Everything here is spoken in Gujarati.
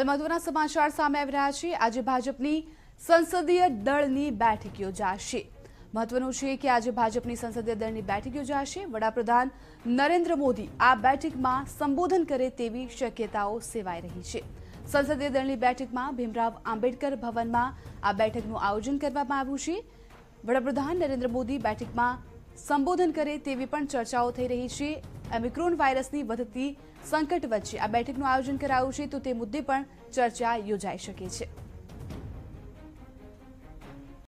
અલમધુના સમાચાર સામે આવી રહ્યા છે આજે ભાજપની સંસદીય દળની બેઠક યોજાશે મહત્વનું છે કે આજે ભાજપની સંસદીય દળની બેઠક યોજાશે વડાપ્રધાન નરેન્દ્ર મોદી આ બેઠકમાં સંબોધન કરે તેવી શક્યતાઓ સેવાઈ રહી છે સંસદીય દળની બેઠકમાં ભીમરાવ આંબેડકર ભવનમાં આ બેઠકનું આયોજન કરવામાં આવ્યું છે વડાપ્રધાન નરેન્દ્ર મોદી બેઠકમાં સંબોધન કરે તેવી પણ ચર્ચાઓ થઈ રહી છે ઓમિક્રોન વાયરસની વધતી સંકટ વચ્ચે આ બેઠકનું આયોજન કરાયું છે તો તે મુદ્દે પણ ચર્ચા યોજાઈ શકે છે